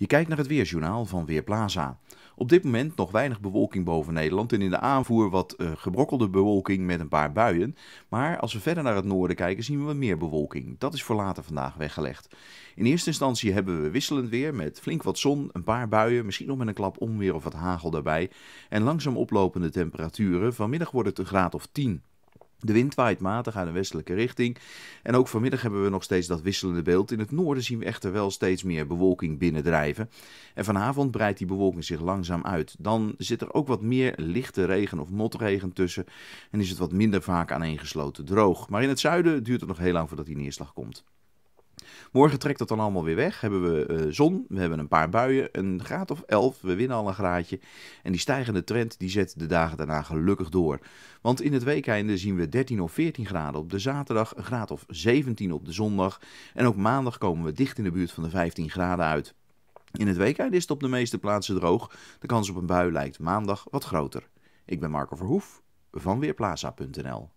Je kijkt naar het weerjournaal van Weerplaza. Op dit moment nog weinig bewolking boven Nederland en in de aanvoer wat uh, gebrokkelde bewolking met een paar buien. Maar als we verder naar het noorden kijken zien we meer bewolking. Dat is voor later vandaag weggelegd. In eerste instantie hebben we wisselend weer met flink wat zon, een paar buien, misschien nog met een klap onweer of wat hagel daarbij. En langzaam oplopende temperaturen. Vanmiddag wordt het een graad of 10. De wind waait matig uit een westelijke richting. En ook vanmiddag hebben we nog steeds dat wisselende beeld. In het noorden zien we echter wel steeds meer bewolking binnendrijven. En vanavond breidt die bewolking zich langzaam uit. Dan zit er ook wat meer lichte regen of motregen tussen. En is het wat minder vaak aaneengesloten droog. Maar in het zuiden duurt het nog heel lang voordat die neerslag komt. Morgen trekt dat dan allemaal weer weg. Hebben we eh, zon, we hebben een paar buien, een graad of 11. We winnen al een graadje. En die stijgende trend die zet de dagen daarna gelukkig door. Want in het weekende zien we 13 of 14 graden op de zaterdag, een graad of 17 op de zondag. En ook maandag komen we dicht in de buurt van de 15 graden uit. In het weekend is het op de meeste plaatsen droog. De kans op een bui lijkt maandag wat groter. Ik ben Marco Verhoef van Weerplaza.nl.